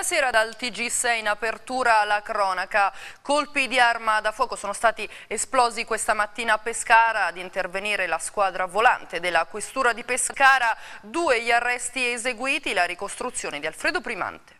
Buonasera dal TG6 in apertura alla cronaca. Colpi di arma da fuoco sono stati esplosi questa mattina a Pescara ad intervenire la squadra volante della questura di Pescara. Due gli arresti eseguiti, la ricostruzione di Alfredo Primante.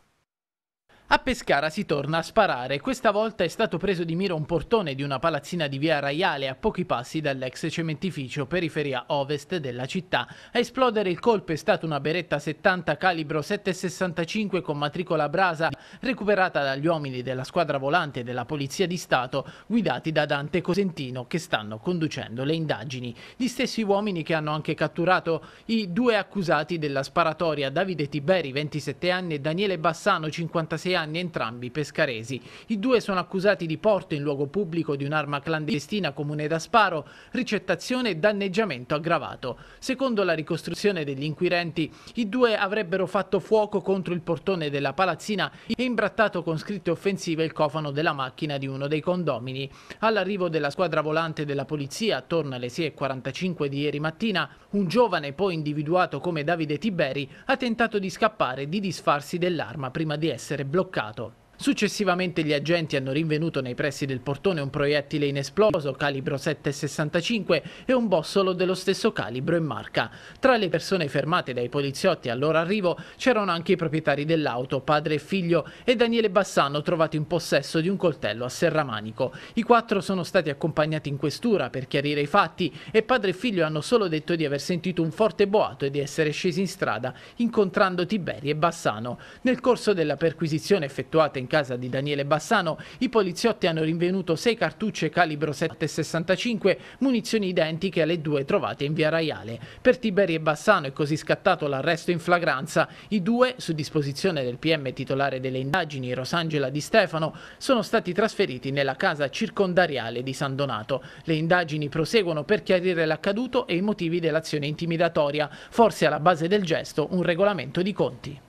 A Pescara si torna a sparare. Questa volta è stato preso di mira un portone di una palazzina di via Raiale a pochi passi dall'ex cementificio periferia ovest della città. A esplodere il colpo è stata una beretta 70 calibro 7,65 con matricola brasa recuperata dagli uomini della squadra volante della Polizia di Stato guidati da Dante Cosentino che stanno conducendo le indagini. Gli stessi uomini che hanno anche catturato i due accusati della sparatoria Davide Tiberi 27 anni e Daniele Bassano 56 anni anni entrambi pescaresi. I due sono accusati di porto in luogo pubblico di un'arma clandestina comune da sparo, ricettazione e danneggiamento aggravato. Secondo la ricostruzione degli inquirenti, i due avrebbero fatto fuoco contro il portone della palazzina e imbrattato con scritte offensive il cofano della macchina di uno dei condomini. All'arrivo della squadra volante della polizia, attorno alle 6.45 di ieri mattina, un giovane poi individuato come Davide Tiberi ha tentato di scappare e di disfarsi dell'arma prima di essere bloccato toccato. Successivamente gli agenti hanno rinvenuto nei pressi del portone un proiettile inesploso calibro 7,65 e un bossolo dello stesso calibro e marca. Tra le persone fermate dai poliziotti al loro arrivo c'erano anche i proprietari dell'auto, padre e figlio, e Daniele Bassano trovato in possesso di un coltello a serramanico. I quattro sono stati accompagnati in questura per chiarire i fatti e padre e figlio hanno solo detto di aver sentito un forte boato e di essere scesi in strada, incontrando Tiberi e Bassano. Nel corso della perquisizione effettuata in casa di Daniele Bassano, i poliziotti hanno rinvenuto sei cartucce calibro 7,65, munizioni identiche alle due trovate in via Raiale. Per Tiberi e Bassano è così scattato l'arresto in flagranza. I due, su disposizione del PM titolare delle indagini Rosangela Di Stefano, sono stati trasferiti nella casa circondariale di San Donato. Le indagini proseguono per chiarire l'accaduto e i motivi dell'azione intimidatoria, forse alla base del gesto un regolamento di conti.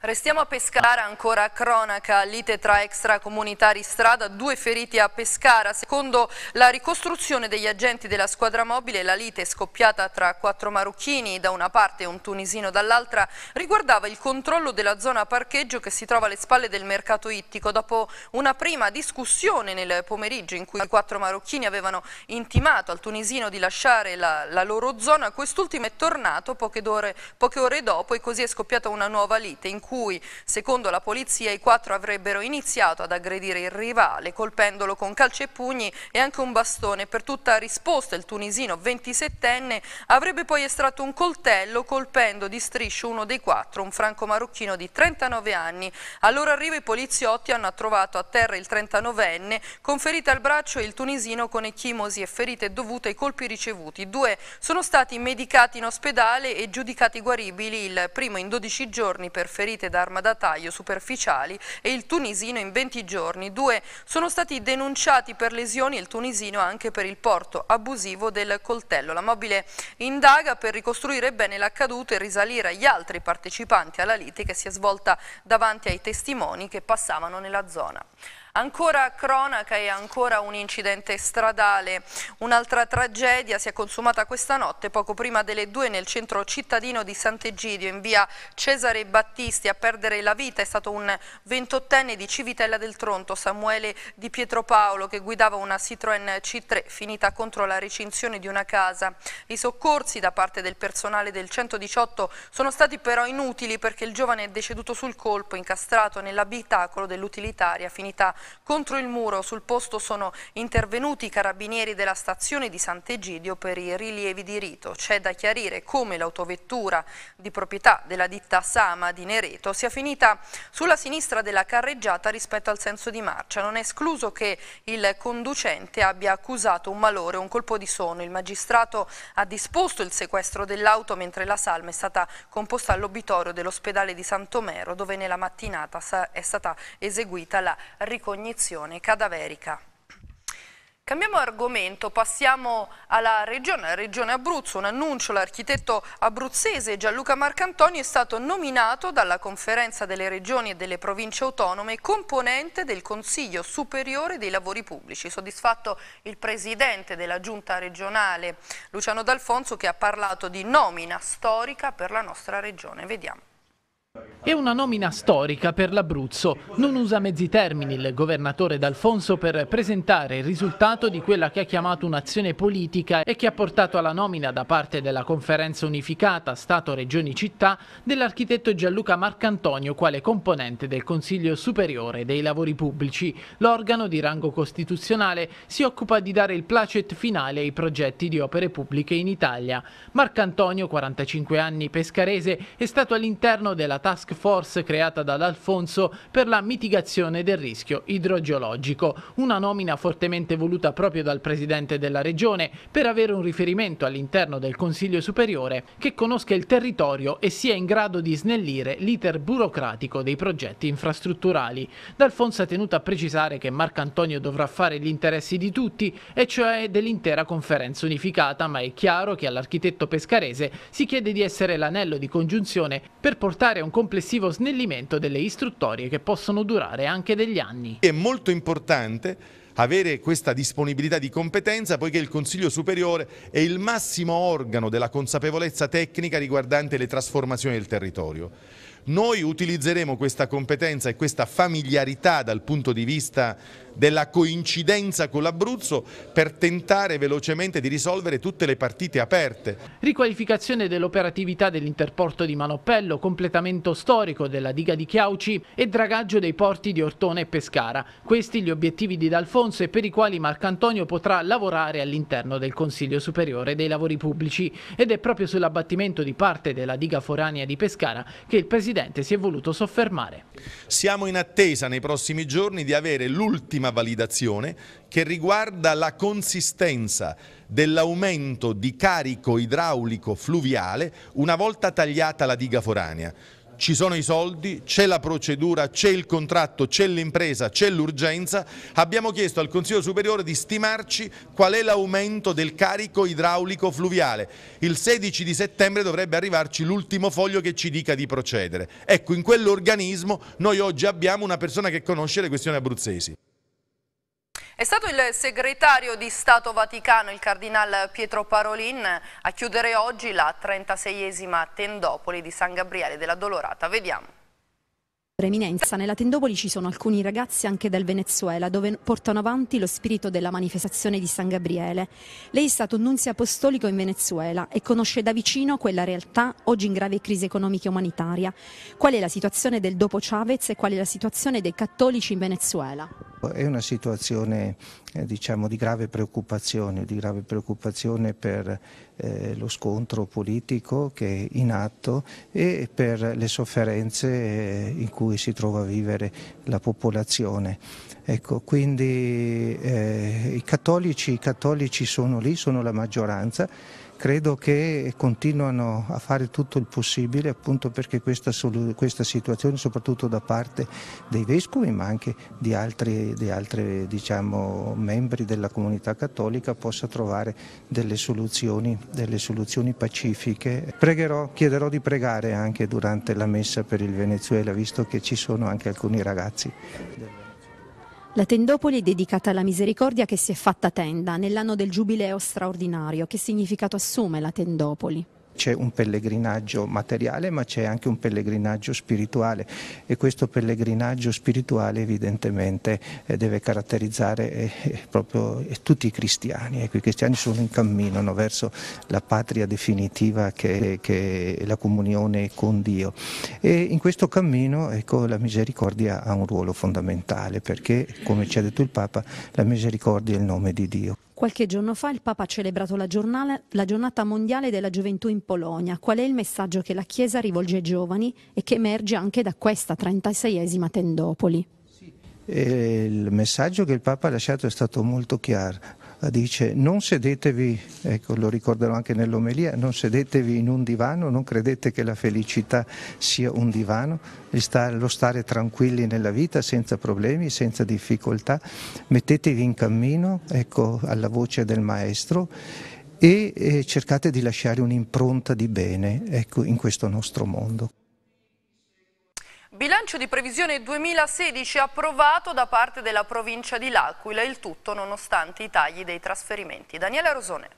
Restiamo a Pescara, ancora cronaca, lite tra extracomunitari strada, due feriti a Pescara. Secondo la ricostruzione degli agenti della squadra mobile, la lite scoppiata tra quattro marocchini da una parte e un tunisino dall'altra riguardava il controllo della zona parcheggio che si trova alle spalle del mercato ittico. Dopo una prima discussione nel pomeriggio in cui i quattro marocchini avevano intimato al tunisino di lasciare la, la loro zona, quest'ultimo è tornato poche ore, poche ore dopo e così è scoppiata una nuova lite in cui cui, secondo la polizia, i quattro avrebbero iniziato ad aggredire il rivale, colpendolo con calci e pugni e anche un bastone. Per tutta risposta il tunisino 27enne avrebbe poi estratto un coltello colpendo di striscio uno dei quattro, un franco-marocchino di 39 anni. Allora arriva i poliziotti hanno trovato a terra il 39enne con ferite al braccio e il tunisino con ecchimosi e ferite dovute ai colpi ricevuti. Due sono stati medicati in ospedale e giudicati guaribili, il primo in 12 giorni per ferite ferite da arma da taglio superficiali e il tunisino in 20 giorni. Due sono stati denunciati per lesioni e il tunisino anche per il porto abusivo del coltello. La mobile indaga per ricostruire bene l'accaduto e risalire agli altri partecipanti alla lite che si è svolta davanti ai testimoni che passavano nella zona. Ancora cronaca e ancora un incidente stradale. Un'altra tragedia si è consumata questa notte poco prima delle due nel centro cittadino di Sant'Egidio in via Cesare Battisti. A perdere la vita è stato un 28enne di Civitella del Tronto, Samuele Di Pietropaolo, che guidava una Citroen C3 finita contro la recinzione di una casa. I soccorsi da parte del personale del 118 sono stati però inutili perché il giovane è deceduto sul colpo incastrato nell'abitacolo dell'utilitaria finita contro il muro. Sul posto sono intervenuti i carabinieri della stazione di Sant'Egidio per i rilievi di rito. C'è da chiarire come l'autovettura di proprietà della ditta Sama di Nereto sia finita sulla sinistra della carreggiata rispetto al senso di marcia. Non è escluso che il conducente abbia accusato un malore, un colpo di sonno. Il magistrato ha disposto il sequestro dell'auto mentre la salma è stata composta all'obitorio dell'ospedale di Sant'Omero dove nella mattinata è stata eseguita la ricognizione cognizione cadaverica. Cambiamo argomento, passiamo alla regione, alla regione Abruzzo, un annuncio, l'architetto abruzzese Gianluca Marcantoni è stato nominato dalla conferenza delle regioni e delle province autonome componente del Consiglio Superiore dei Lavori Pubblici, soddisfatto il presidente della giunta regionale Luciano D'Alfonso che ha parlato di nomina storica per la nostra regione, vediamo. È una nomina storica per l'Abruzzo. Non usa mezzi termini il governatore D'Alfonso per presentare il risultato di quella che ha chiamato un'azione politica e che ha portato alla nomina da parte della conferenza unificata Stato-Regioni-Città dell'architetto Gianluca Marcantonio quale componente del Consiglio Superiore dei Lavori Pubblici. L'organo di rango costituzionale si occupa di dare il placet finale ai progetti di opere pubbliche in Italia. Marcantonio, 45 anni pescarese, è stato all'interno della task force creata da D'Alfonso per la mitigazione del rischio idrogeologico, una nomina fortemente voluta proprio dal Presidente della Regione per avere un riferimento all'interno del Consiglio Superiore che conosca il territorio e sia in grado di snellire l'iter burocratico dei progetti infrastrutturali. D'Alfonso ha tenuto a precisare che Marcantonio dovrà fare gli interessi di tutti, e cioè dell'intera conferenza unificata, ma è chiaro che all'architetto pescarese si chiede di essere l'anello di congiunzione per portare a un complessivo snellimento delle istruttorie che possono durare anche degli anni. È molto importante avere questa disponibilità di competenza poiché il Consiglio Superiore è il massimo organo della consapevolezza tecnica riguardante le trasformazioni del territorio. Noi utilizzeremo questa competenza e questa familiarità dal punto di vista della coincidenza con l'Abruzzo per tentare velocemente di risolvere tutte le partite aperte. Riqualificazione dell'operatività dell'interporto di Manoppello, completamento storico della diga di Chiauci e dragaggio dei porti di Ortone e Pescara. Questi gli obiettivi di D'Alfonso e per i quali Marcantonio potrà lavorare all'interno del Consiglio Superiore dei Lavori Pubblici ed è proprio sull'abbattimento di parte della diga forania di Pescara che il Presidente si è voluto soffermare. Siamo in attesa nei prossimi giorni di avere l'ultima prima validazione che riguarda la consistenza dell'aumento di carico idraulico fluviale una volta tagliata la diga foranea. Ci sono i soldi, c'è la procedura, c'è il contratto, c'è l'impresa, c'è l'urgenza. Abbiamo chiesto al Consiglio Superiore di stimarci qual è l'aumento del carico idraulico fluviale. Il 16 di settembre dovrebbe arrivarci l'ultimo foglio che ci dica di procedere. Ecco, in quell'organismo noi oggi abbiamo una persona che conosce le questioni abruzzesi. È stato il segretario di Stato Vaticano, il cardinal Pietro Parolin, a chiudere oggi la 36esima tendopoli di San Gabriele della Dolorata. Vediamo Preminenza, Nella Tendopoli ci sono alcuni ragazzi anche dal Venezuela dove portano avanti lo spirito della manifestazione di San Gabriele. Lei è stato nunzio apostolico in Venezuela e conosce da vicino quella realtà oggi in grave crisi economica e umanitaria. Qual è la situazione del dopo Chavez e qual è la situazione dei cattolici in Venezuela? È una situazione eh, diciamo, di, grave preoccupazione, di grave preoccupazione, per eh, lo scontro politico che è in atto e per le sofferenze eh, in cui si trova a vivere la popolazione. Ecco, quindi eh, i cattolici, i cattolici sono lì, sono la maggioranza credo che continuano a fare tutto il possibile appunto perché questa, questa situazione soprattutto da parte dei vescovi ma anche di altri, di altri diciamo, membri della comunità cattolica possa trovare delle soluzioni, delle soluzioni pacifiche. Pregherò, chiederò di pregare anche durante la messa per il Venezuela visto che ci sono anche alcuni ragazzi. La tendopoli è dedicata alla misericordia che si è fatta tenda nell'anno del giubileo straordinario. Che significato assume la tendopoli? c'è un pellegrinaggio materiale ma c'è anche un pellegrinaggio spirituale e questo pellegrinaggio spirituale evidentemente eh, deve caratterizzare eh, eh, proprio tutti i cristiani. Ecco, I cristiani sono in cammino no? verso la patria definitiva che, che, è la comunione con Dio e in questo cammino ecco, la misericordia ha un ruolo fondamentale perché come ci ha detto il Papa la misericordia è il nome di Dio. Qualche giorno fa il Papa ha celebrato la, giornale, la, giornata mondiale della gioventù in Polonia. Qual è il messaggio che la Chiesa rivolge ai giovani e che emerge anche da questa 36esima Tendopoli? Sì. Eh, il messaggio che il Papa ha lasciato è stato molto chiaro dice non sedetevi, ecco lo ricorderò anche nell'omelia, non sedetevi in un divano, non credete che la felicità sia un divano, lo stare tranquilli nella vita senza problemi, senza difficoltà, mettetevi in cammino, ecco alla voce del maestro e cercate di lasciare un'impronta di bene ecco, in questo nostro mondo. Bilancio di previsione 2016 approvato da parte della provincia di L'Aquila, il tutto nonostante i tagli dei trasferimenti. Daniela Rosone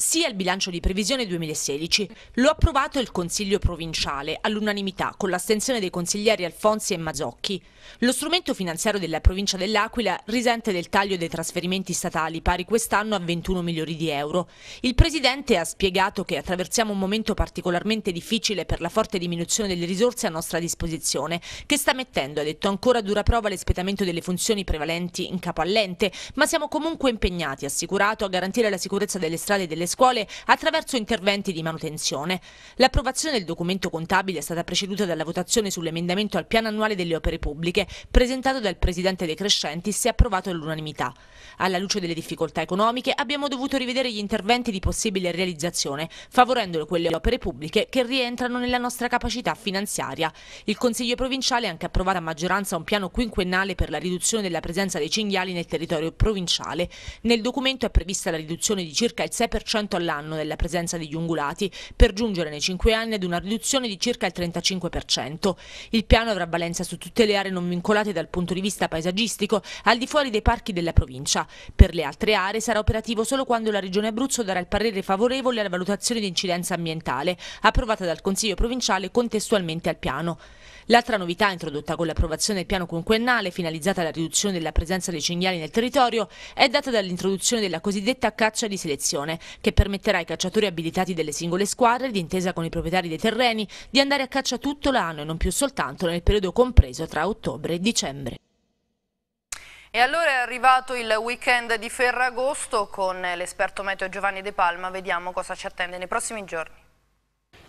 sia il bilancio di previsione 2016. Lo ha approvato il Consiglio provinciale all'unanimità con l'astensione dei consiglieri Alfonsi e Mazzocchi. Lo strumento finanziario della provincia dell'Aquila risente del taglio dei trasferimenti statali pari quest'anno a 21 milioni di euro. Il Presidente ha spiegato che attraversiamo un momento particolarmente difficile per la forte diminuzione delle risorse a nostra disposizione che sta mettendo, ha detto ancora, a dura prova l'espletamento delle funzioni prevalenti in capo all'ente, ma siamo comunque impegnati, assicurato, a garantire la sicurezza delle strade e delle scuole attraverso interventi di manutenzione. L'approvazione del documento contabile è stata preceduta dalla votazione sull'emendamento al piano annuale delle opere pubbliche presentato dal presidente De Crescenti e approvato all'unanimità. Alla luce delle difficoltà economiche abbiamo dovuto rivedere gli interventi di possibile realizzazione, favorendo quelle opere pubbliche che rientrano nella nostra capacità finanziaria. Il Consiglio provinciale ha anche approvato a maggioranza un piano quinquennale per la riduzione della presenza dei cinghiali nel territorio provinciale. Nel documento è prevista la riduzione di circa il 6% 5% all'anno della presenza degli ungulati per giungere nei 5 anni ad una riduzione di circa il 35%. Il piano avrà valenza su tutte le aree non vincolate dal punto di vista paesaggistico al di fuori dei parchi della provincia. Per le altre aree sarà operativo solo quando la Regione Abruzzo darà il parere favorevole alla valutazione di incidenza ambientale, approvata dal Consiglio provinciale contestualmente al piano. L'altra novità introdotta con l'approvazione del piano quinquennale, finalizzata alla riduzione della presenza dei cinghiali nel territorio, è data dall'introduzione della cosiddetta caccia di selezione, che permetterà ai cacciatori abilitati delle singole squadre, d'intesa con i proprietari dei terreni, di andare a caccia tutto l'anno e non più soltanto nel periodo compreso tra ottobre e dicembre. E allora è arrivato il weekend di Ferragosto con l'esperto meteo Giovanni De Palma, vediamo cosa ci attende nei prossimi giorni.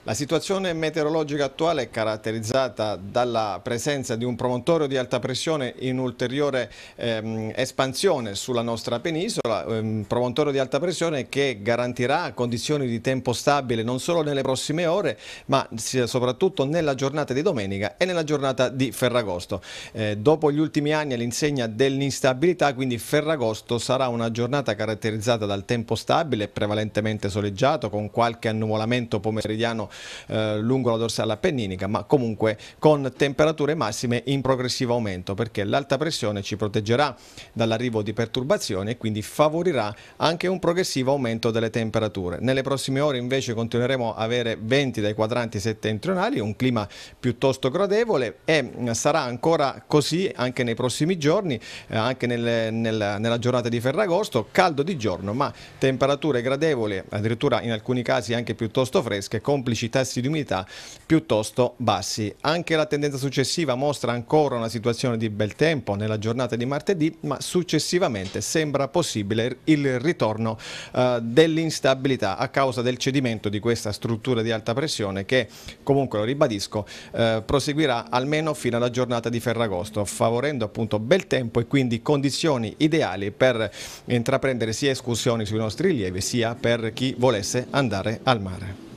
La situazione meteorologica attuale è caratterizzata dalla presenza di un promontorio di alta pressione in ulteriore ehm, espansione sulla nostra penisola, un ehm, promontorio di alta pressione che garantirà condizioni di tempo stabile non solo nelle prossime ore ma soprattutto nella giornata di domenica e nella giornata di Ferragosto. Eh, dopo gli ultimi anni all'insegna dell'instabilità quindi Ferragosto sarà una giornata caratterizzata dal tempo stabile prevalentemente soleggiato con qualche annuvolamento pomeridiano eh, lungo la dorsale appenninica, ma comunque con temperature massime in progressivo aumento perché l'alta pressione ci proteggerà dall'arrivo di perturbazioni e quindi favorirà anche un progressivo aumento delle temperature. Nelle prossime ore invece continueremo a avere venti dai quadranti settentrionali, un clima piuttosto gradevole e sarà ancora così anche nei prossimi giorni, eh, anche nel, nel, nella giornata di Ferragosto, caldo di giorno ma temperature gradevole, addirittura in alcuni casi anche piuttosto fresche, complici umidicità e di umidità piuttosto bassi. Anche la tendenza successiva mostra ancora una situazione di bel tempo nella giornata di martedì, ma successivamente sembra possibile il ritorno eh, dell'instabilità a causa del cedimento di questa struttura di alta pressione che comunque lo ribadisco eh, proseguirà almeno fino alla giornata di Ferragosto, favorendo appunto bel tempo e quindi condizioni ideali per intraprendere sia escursioni sui nostri rilievi sia per chi volesse andare al mare.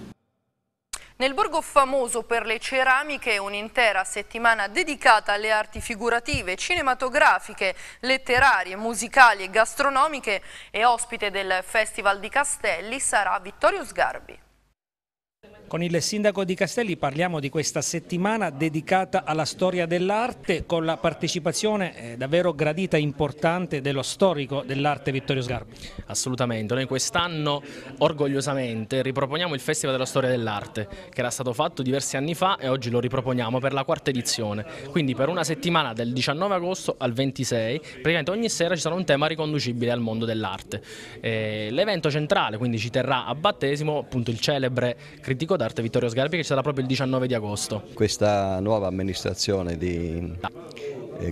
Nel borgo famoso per le ceramiche, un'intera settimana dedicata alle arti figurative, cinematografiche, letterarie, musicali e gastronomiche e ospite del Festival di Castelli sarà Vittorio Sgarbi. Con il sindaco di Castelli parliamo di questa settimana dedicata alla storia dell'arte con la partecipazione eh, davvero gradita e importante dello storico dell'arte Vittorio Sgarbi. Assolutamente, noi quest'anno orgogliosamente riproponiamo il Festival della Storia dell'Arte che era stato fatto diversi anni fa e oggi lo riproponiamo per la quarta edizione, quindi per una settimana del 19 agosto al 26, praticamente ogni sera ci sarà un tema riconducibile al mondo dell'arte. Eh, l'evento centrale quindi ci terrà a battesimo appunto il celebre critico d'arte Vittorio Sgarbi che ci sarà proprio il 19 di agosto. Questa nuova amministrazione di... ah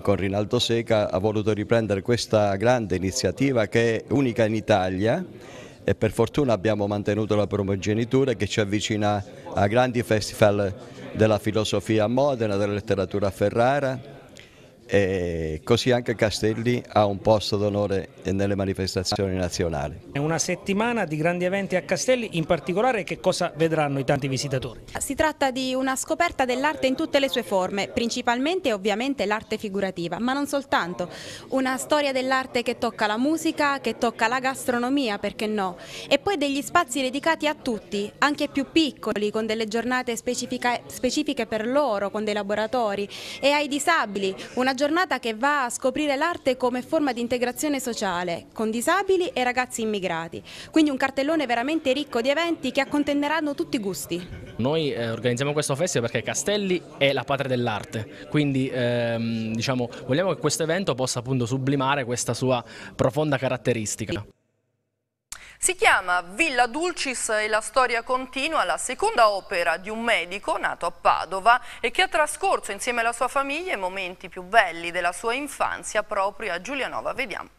con Rinaldo Seca ha voluto riprendere questa grande iniziativa che è unica in Italia e per fortuna abbiamo mantenuto la primogenitura che ci avvicina a grandi festival della filosofia a Modena, della letteratura a Ferrara e così anche Castelli ha un posto d'onore nelle manifestazioni nazionali. È una settimana di grandi eventi a Castelli, in particolare che cosa vedranno i tanti visitatori? Si tratta di una scoperta dell'arte in tutte le sue forme, principalmente ovviamente l'arte figurativa, ma non soltanto, una storia dell'arte che tocca la musica, che tocca la gastronomia, perché no, e poi degli spazi dedicati a tutti, anche più piccoli, con delle giornate specifiche per loro, con dei laboratori e ai disabili, una giornata che va a scoprire l'arte come forma di integrazione sociale con disabili e ragazzi immigrati. Quindi un cartellone veramente ricco di eventi che accontenderanno tutti i gusti. Noi eh, organizziamo questo festival perché Castelli è la patria dell'arte, quindi ehm, diciamo, vogliamo che questo evento possa appunto sublimare questa sua profonda caratteristica. Si chiama Villa Dulcis e la storia continua, la seconda opera di un medico nato a Padova e che ha trascorso insieme alla sua famiglia i momenti più belli della sua infanzia proprio a Giulianova. Vediamo.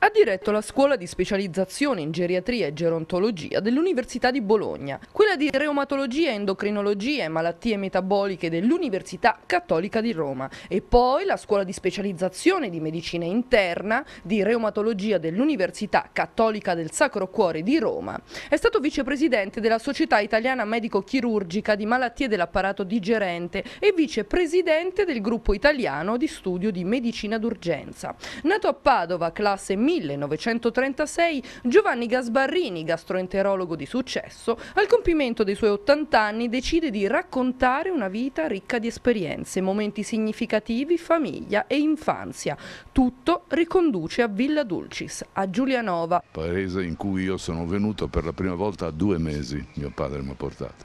Ha diretto la scuola di specializzazione in geriatria e gerontologia dell'Università di Bologna, quella di reumatologia, endocrinologia e malattie metaboliche dell'Università Cattolica di Roma e poi la scuola di specializzazione di medicina interna di reumatologia dell'Università Cattolica del Sacro Cuore di Roma. È stato vicepresidente della Società Italiana Medico-Chirurgica di Malattie dell'Apparato Digerente e vicepresidente del gruppo italiano di studio di medicina d'urgenza. Nato a Padova, classe 1900, 1936 Giovanni Gasbarrini, gastroenterologo di successo, al compimento dei suoi 80 anni decide di raccontare una vita ricca di esperienze, momenti significativi, famiglia e infanzia. Tutto riconduce a Villa Dulcis, a Giulianova. Paese in cui io sono venuto per la prima volta a due mesi, mio padre mi ha portato.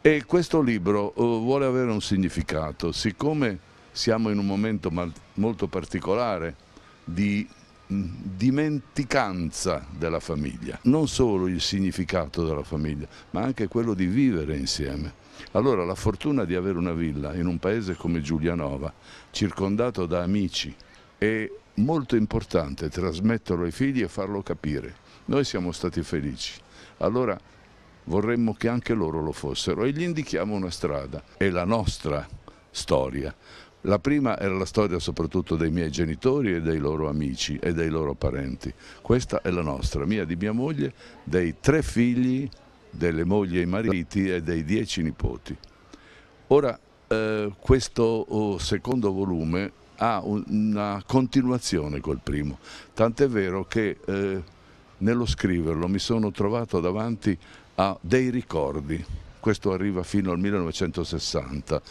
E questo libro eh, vuole avere un significato, siccome siamo in un momento molto particolare di dimenticanza della famiglia, non solo il significato della famiglia, ma anche quello di vivere insieme. Allora la fortuna di avere una villa in un paese come Giulianova, circondato da amici, è molto importante trasmetterlo ai figli e farlo capire. Noi siamo stati felici. Allora vorremmo che anche loro lo fossero e gli indichiamo una strada, è la nostra storia. La prima era la storia soprattutto dei miei genitori e dei loro amici e dei loro parenti. Questa è la nostra, mia di mia moglie, dei tre figli, delle mogli e i mariti e dei dieci nipoti. Ora, eh, questo oh, secondo volume ha una continuazione col primo, tant'è vero che eh, nello scriverlo mi sono trovato davanti a dei ricordi, questo arriva fino al 1960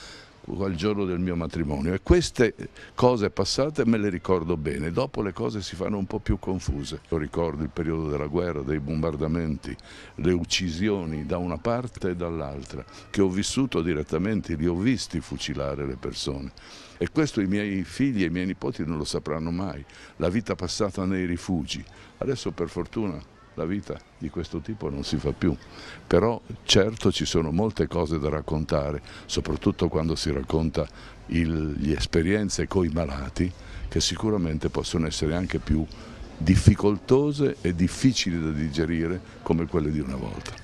al giorno del mio matrimonio e queste cose passate me le ricordo bene, dopo le cose si fanno un po' più confuse. Io ricordo il periodo della guerra, dei bombardamenti, le uccisioni da una parte e dall'altra, che ho vissuto direttamente, li ho visti fucilare le persone. E questo i miei figli e i miei nipoti non lo sapranno mai, la vita passata nei rifugi. Adesso per fortuna la vita di questo tipo non si fa più, però certo ci sono molte cose da raccontare, soprattutto quando si racconta le esperienze coi malati, che sicuramente possono essere anche più difficoltose e difficili da digerire come quelle di una volta.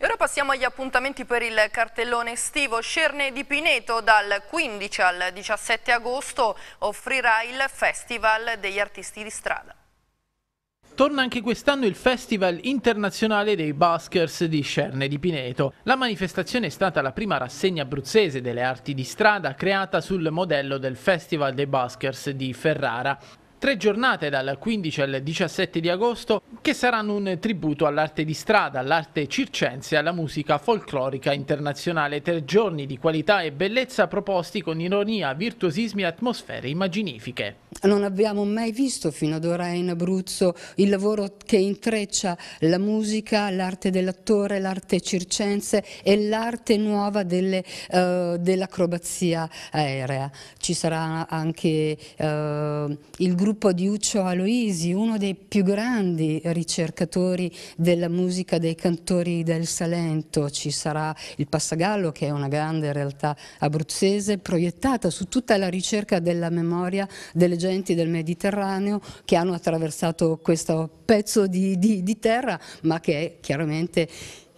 E ora passiamo agli appuntamenti per il cartellone estivo. Scerne di Pineto dal 15 al 17 agosto offrirà il Festival degli Artisti di Strada torna anche quest'anno il Festival Internazionale dei Baskers di Cerne di Pineto. La manifestazione è stata la prima rassegna abruzzese delle arti di strada creata sul modello del Festival dei Baskers di Ferrara. Tre giornate dal 15 al 17 di agosto che saranno un tributo all'arte di strada, all'arte circense e alla musica folclorica internazionale. Tre giorni di qualità e bellezza proposti con ironia, virtuosismi e atmosfere immaginifiche. Non abbiamo mai visto fino ad ora in Abruzzo il lavoro che intreccia la musica, l'arte dell'attore, l'arte circense e l'arte nuova eh, dell'acrobazia uh, dell aerea. Ci sarà anche uh, il gruppo gruppo di Uccio Aloisi, uno dei più grandi ricercatori della musica dei cantori del Salento. Ci sarà il Passagallo, che è una grande realtà abruzzese, proiettata su tutta la ricerca della memoria delle genti del Mediterraneo che hanno attraversato questo pezzo di, di, di terra, ma che è chiaramente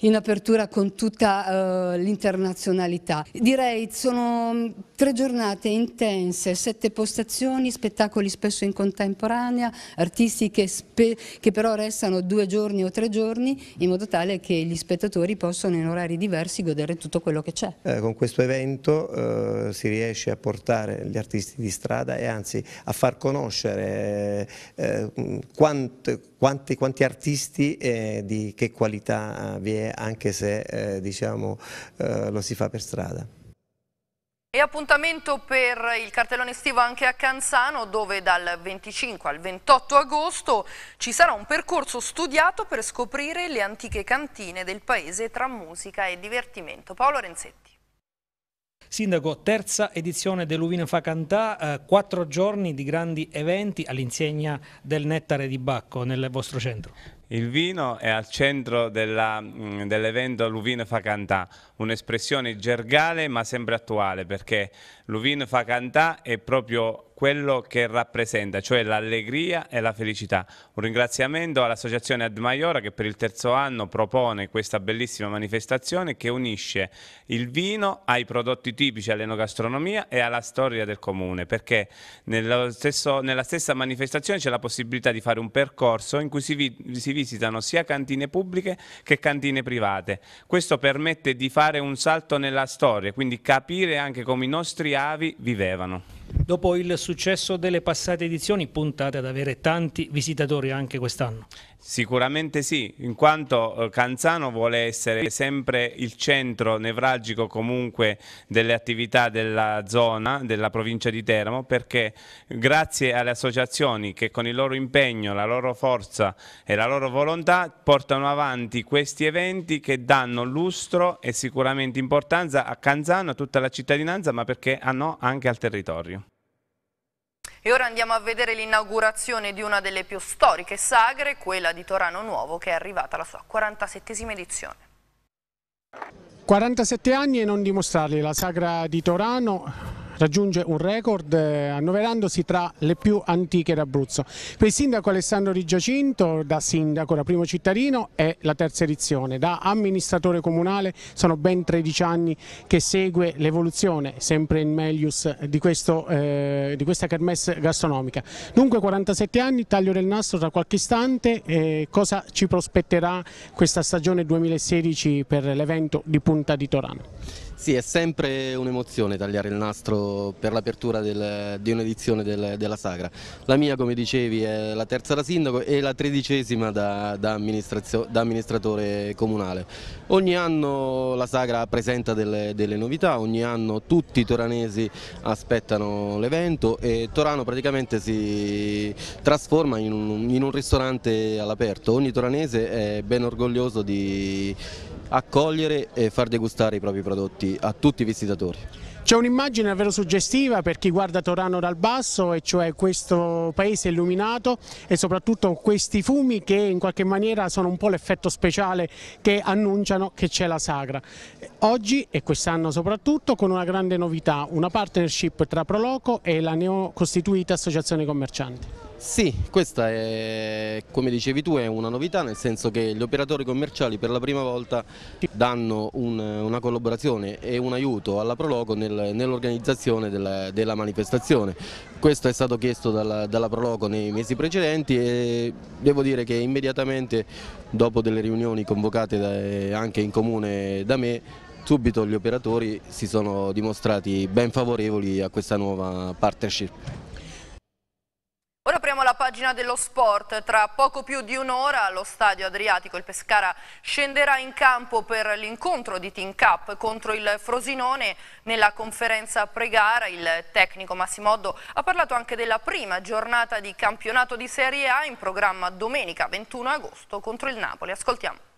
in apertura con tutta uh, l'internazionalità. Direi sono mm, tre giornate intense, sette postazioni, spettacoli spesso in contemporanea, artisti che, che però restano due giorni o tre giorni in modo tale che gli spettatori possano in orari diversi godere tutto quello che c'è. Eh, con questo evento eh, si riesce a portare gli artisti di strada e anzi a far conoscere eh, mm, quante quanti, quanti artisti e eh, di che qualità eh, vi è anche se eh, diciamo, eh, lo si fa per strada. E appuntamento per il cartellone estivo anche a Canzano dove dal 25 al 28 agosto ci sarà un percorso studiato per scoprire le antiche cantine del paese tra musica e divertimento. Paolo Renzetti. Sindaco, terza edizione dell'Uvino Facantà, eh, quattro giorni di grandi eventi all'insegna del Nettare di Bacco nel vostro centro. Il vino è al centro mm, dell'evento dell L'Uvino fa cantà, un'espressione gergale ma sempre attuale perché L'Uvino fa cantà è proprio quello che rappresenta, cioè l'allegria e la felicità. Un ringraziamento all'associazione Ad Maiora che per il terzo anno propone questa bellissima manifestazione che unisce il vino ai prodotti tipici, all'enogastronomia e alla storia del comune, perché stesso, nella stessa manifestazione c'è la possibilità di fare un percorso in cui si, vi, si visitano sia cantine pubbliche che cantine private. Questo permette di fare un salto nella storia, quindi capire anche come i nostri avi vivevano dopo il successo delle passate edizioni puntate ad avere tanti visitatori anche quest'anno? Sicuramente sì, in quanto eh, Canzano vuole essere sempre il centro nevralgico comunque delle attività della zona, della provincia di Teramo, perché grazie alle associazioni che con il loro impegno, la loro forza e la loro volontà portano avanti questi eventi che danno lustro e sicuramente importanza a Canzano, a tutta la cittadinanza, ma perché hanno anche al territorio. E ora andiamo a vedere l'inaugurazione di una delle più storiche sagre, quella di Torano Nuovo, che è arrivata alla sua 47esima edizione. 47 anni e non dimostrarli, la sagra di Torano raggiunge un record eh, annoverandosi tra le più antiche d'Abruzzo. Per il sindaco Alessandro Di Giacinto, da sindaco, da primo cittadino, è la terza edizione, da amministratore comunale sono ben 13 anni che segue l'evoluzione, sempre in melius, di, questo, eh, di questa kermesse gastronomica. Dunque 47 anni, taglio del nastro tra qualche istante, eh, cosa ci prospetterà questa stagione 2016 per l'evento di Punta di Torano? Sì, è sempre un'emozione tagliare il nastro per l'apertura di un'edizione del, della Sagra. La mia, come dicevi, è la terza da sindaco e la tredicesima da, da, da amministratore comunale. Ogni anno la Sagra presenta delle, delle novità, ogni anno tutti i toranesi aspettano l'evento e Torano praticamente si trasforma in un, in un ristorante all'aperto. Ogni toranese è ben orgoglioso di accogliere e far degustare i propri prodotti a tutti i visitatori. C'è un'immagine davvero suggestiva per chi guarda Torano dal basso e cioè questo paese illuminato e soprattutto questi fumi che in qualche maniera sono un po' l'effetto speciale che annunciano che c'è la sagra. Oggi e quest'anno soprattutto con una grande novità, una partnership tra Proloco e la neocostituita associazione commercianti. Sì, questa è, come dicevi tu, è una novità, nel senso che gli operatori commerciali per la prima volta danno un, una collaborazione e un aiuto alla Proloco nel, nell'organizzazione della, della, manifestazione. Questo è stato chiesto dalla, dalla, Proloco nei mesi precedenti e devo dire che immediatamente dopo delle riunioni convocate da, anche in comune da me, subito gli operatori si sono dimostrati ben favorevoli a questa nuova partnership. Ora apriamo la pagina dello sport. Tra poco più di un'ora allo stadio Adriatico il Pescara scenderà in campo per l'incontro di Team Cup contro il Frosinone. Nella conferenza pre-gara il tecnico Massimo Massimoddo ha parlato anche della prima giornata di campionato di Serie A in programma domenica 21 agosto contro il Napoli. Ascoltiamo.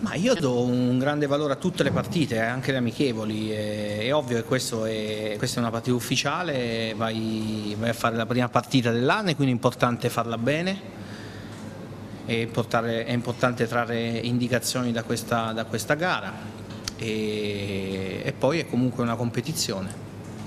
Ma io do un grande valore a tutte le partite, eh, anche le amichevoli, è, ovvio che è, questa è una partita ufficiale, vai, vai a fare la prima partita dell'anno e quindi è importante farla bene. È, è importante trarre indicazioni da questa, da questa gara e, e, poi è comunque una competizione,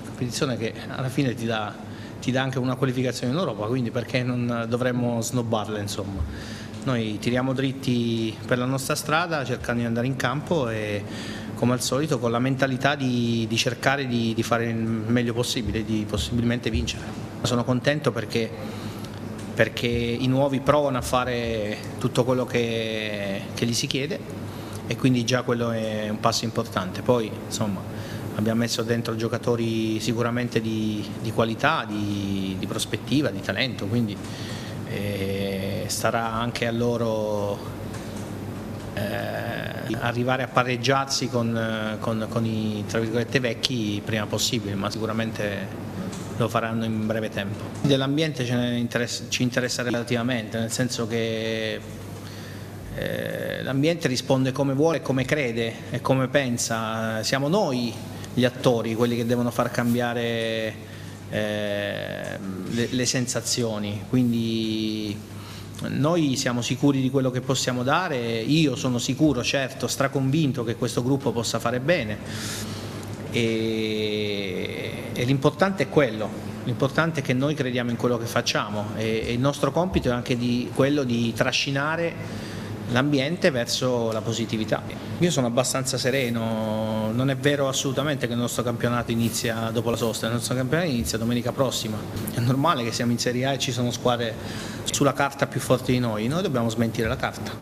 competizione che alla fine ti dà, ti dà anche una qualificazione in Europa, quindi perché non dovremmo snobbarla insomma. Noi tiriamo dritti per la nostra strada cercando di andare in campo e come al solito con la mentalità di, di cercare di, di, fare il meglio possibile, di possibilmente vincere. Sono contento perché, perché i nuovi provano a fare tutto quello che, che gli si chiede e quindi già quello è un passo importante. Poi insomma, abbiamo messo dentro giocatori sicuramente di, di qualità, di, di prospettiva, di talento, quindi e starà anche a loro eh, arrivare a pareggiarsi con, con, con i vecchi prima possibile, ma sicuramente lo faranno in breve tempo. Dell'ambiente interessa, ci interessa relativamente, nel senso che eh, l'ambiente risponde come vuole, come crede e come pensa, siamo noi gli attori, quelli che devono far cambiare eh, le, le sensazioni, quindi noi siamo sicuri di quello che possiamo dare, io sono sicuro, certo, straconvinto che questo gruppo possa fare bene e, e l'importante è quello, l'importante è che noi crediamo in quello che facciamo e, e il nostro compito è anche di, quello di trascinare l'ambiente verso la positività. Io sono abbastanza sereno, non è vero assolutamente che il nostro campionato inizia dopo la sosta, il nostro campionato inizia domenica prossima. È normale che siamo in Serie A e ci sono squadre sulla carta più forti di noi, noi dobbiamo smentire la carta.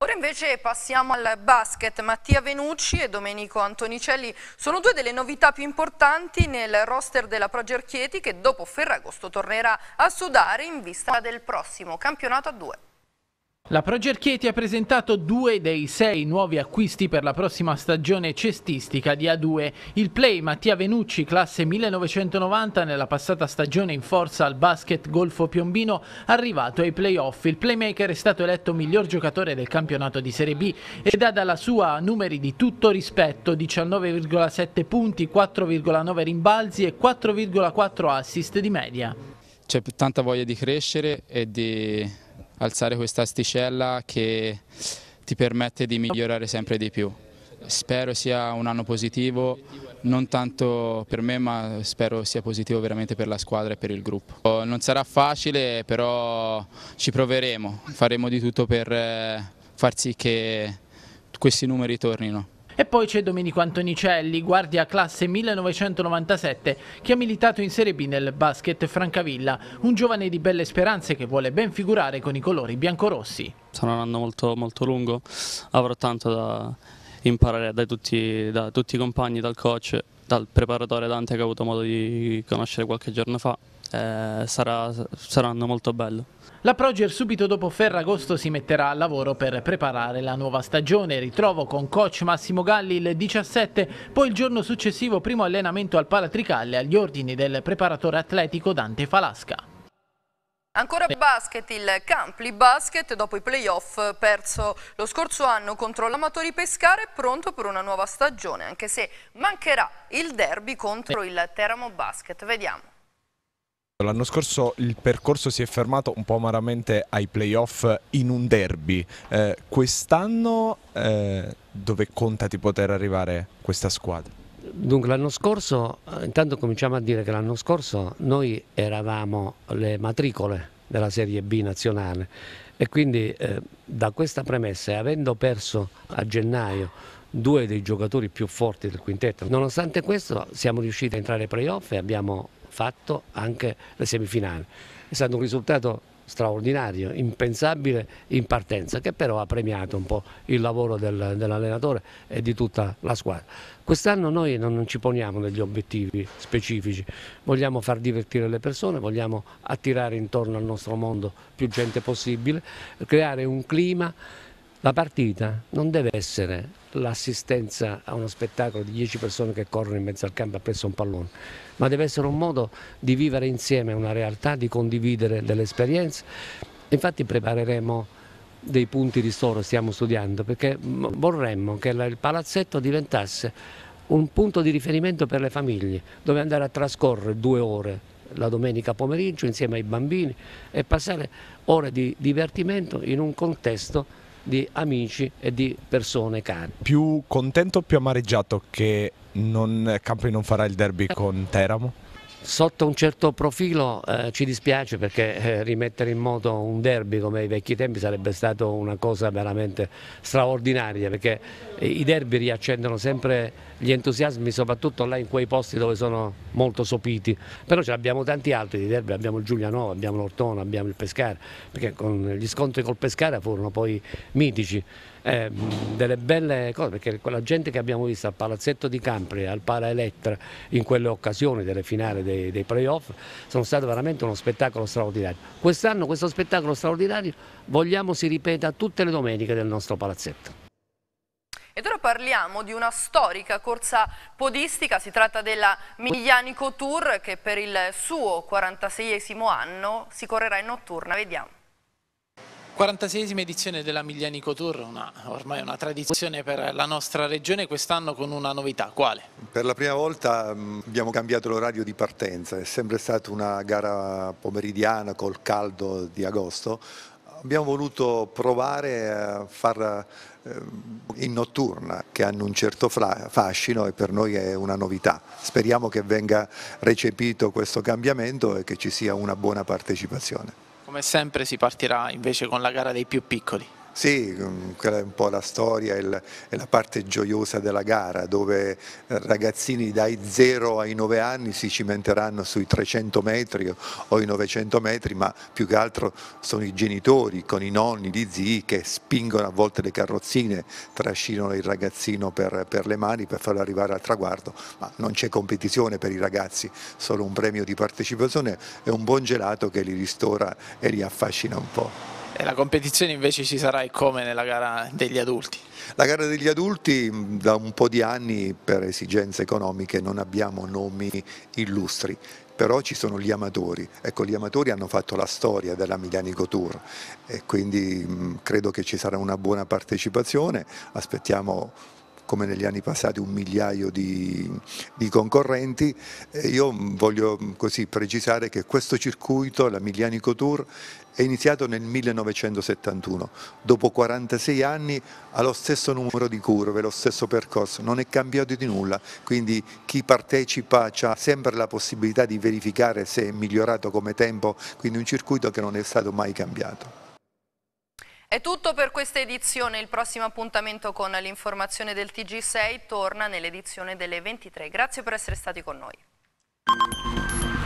Ora invece passiamo al basket. Mattia Venucci e Domenico Antonicelli sono due delle novità più importanti nel roster della Progerchieti che dopo Ferragosto tornerà a sudare in vista del prossimo campionato a due. La Progerchieti ha presentato due dei sei nuovi acquisti per la prossima stagione cestistica di A2. Il play Mattia Venucci, classe 1990, nella passata stagione in forza al basket Golfo Piombino, arrivato ai playoff. Il playmaker è stato eletto miglior giocatore del campionato di Serie B ed ha dalla sua numeri di tutto rispetto, 19,7 punti, 4,9 rimbalzi e 4,4 assist di media. C'è tanta voglia di crescere e di alzare questa asticella che ti permette di migliorare sempre di più. Spero sia un anno positivo, non tanto per me ma spero sia positivo veramente per la squadra e per il gruppo. Non sarà facile però ci proveremo, faremo di tutto per eh, far sì che questi numeri tornino. E poi c'è Domenico Antonicelli, guardia classe 1997, che ha militato in Serie B nel basket Francavilla, un giovane di belle speranze che vuole ben figurare con i colori biancorossi. Sarà un anno molto, molto lungo, avrò tanto da imparare da tutti, da tutti i compagni, dal coach dal preparatore Dante che ho avuto modo di conoscere qualche giorno fa. Eh, sarà, saranno molto bello. La Proger subito dopo Ferragosto si metterà al lavoro per preparare la nuova stagione. Ritrovo con coach Massimo Galli il 17, poi il giorno successivo primo allenamento al Palatricalle agli ordini del preparatore atletico Dante Falasca. Ancora basket, il Campli Basket dopo i playoff perso lo scorso anno contro l'Amatori Pescare è pronto per una nuova stagione anche se mancherà il derby contro il Teramo Basket. Vediamo. L'anno scorso il percorso si è fermato un po' amaramente ai playoff in un derby. Eh, Quest'anno eh, dove conta di poter arrivare questa squadra? Dunque l'anno scorso, eh, intanto cominciamo a dire che l'anno scorso noi eravamo le matricole della Serie B nazionale e quindi eh, da questa premessa, e avendo perso a gennaio due dei giocatori più forti del quintetto, nonostante questo siamo riusciti a entrare ai playoff e abbiamo fatto anche le semifinali. È stato un risultato straordinario, impensabile in partenza, che però ha premiato un po' il lavoro del, dell'allenatore e di tutta la squadra. Quest'anno noi non, non ci poniamo degli obiettivi specifici, vogliamo far divertire le persone, vogliamo attirare intorno al nostro mondo più gente possibile, creare un clima la partita non deve essere l'assistenza a uno spettacolo di 10 persone che corrono in mezzo al campo appresso a un pallone, ma deve essere un modo di vivere insieme una realtà, di condividere delle esperienze. Infatti prepareremo dei punti di ristoro, stiamo studiando, perché vorremmo che il palazzetto diventasse un punto di riferimento per le famiglie, dove andare a trascorrere due ore la domenica pomeriggio insieme ai bambini e passare ore di divertimento in un contesto di amici e di persone care. Più contento o più amareggiato che non, Campri non farà il derby eh. con Teramo? Sotto un certo profilo eh, ci dispiace perché eh, rimettere in moto un derby come ai vecchi tempi sarebbe stata una cosa veramente straordinaria perché i derby riaccendono sempre gli entusiasmi soprattutto là in quei posti dove sono molto sopiti, però ce l'abbiamo tanti altri di derby, abbiamo il Giulianova, abbiamo l'Ortona, abbiamo il Pescara perché con gli scontri col Pescara furono poi mitici eh, delle belle cose, perché quella gente che abbiamo visto al palazzetto di Campri, al Pala Elettra in quelle occasioni delle finali dei, dei playoff, sono stato veramente uno spettacolo straordinario. Quest'anno questo spettacolo straordinario vogliamo si ripeta tutte le domeniche del nostro palazzetto. Ed ora parliamo di una storica corsa podistica, si tratta della Miglianico Tour che per il suo 46esimo anno si correrà in notturna, vediamo. 46 edizione della Miglianico Tour, una, ormai una tradizione per la nostra regione, quest'anno con una novità, quale? Per la prima volta mm, abbiamo cambiato l'orario di partenza, è sempre stata una gara pomeridiana col caldo di agosto, abbiamo voluto provare a farla eh, in notturna che hanno un certo fascino e per noi è una novità. Speriamo che venga recepito questo cambiamento e che ci sia una buona partecipazione. Come sempre si partirà invece con la gara dei più piccoli. Sì, mm, quella è un po' la storia e la parte gioiosa della gara dove ragazzini dai 0 ai 9 anni si cimenteranno sui 300 metri o i 900 metri ma più che altro sono i genitori con i nonni, gli zii che spingono a volte le carrozzine, trascinano il ragazzino per, per le mani per farlo arrivare al traguardo ma non c'è competizione per i ragazzi, solo un premio di partecipazione e un buon gelato che li ristora e li affascina un po'. E la competizione invece ci sarà e come nella gara degli adulti? La gara degli adulti da un po' di anni per esigenze economiche non abbiamo nomi illustri, però ci sono gli amatori, ecco gli amatori hanno fatto la storia della Milanico Tour e quindi mh, credo che ci sarà una buona partecipazione, aspettiamo come negli anni passati un migliaio di, di concorrenti. Io voglio mm, così precisare che questo circuito, la Miglianico Tour, è iniziato nel 1971, dopo 46 anni ha lo stesso numero di curve, lo stesso percorso, non è cambiato di nulla, quindi chi partecipa ha sempre la possibilità di verificare se è migliorato come tempo, quindi un circuito che non è stato mai cambiato. È tutto per questa edizione, il prossimo appuntamento con l'informazione del TG6 torna nell'edizione delle 23. Grazie per essere stati con noi.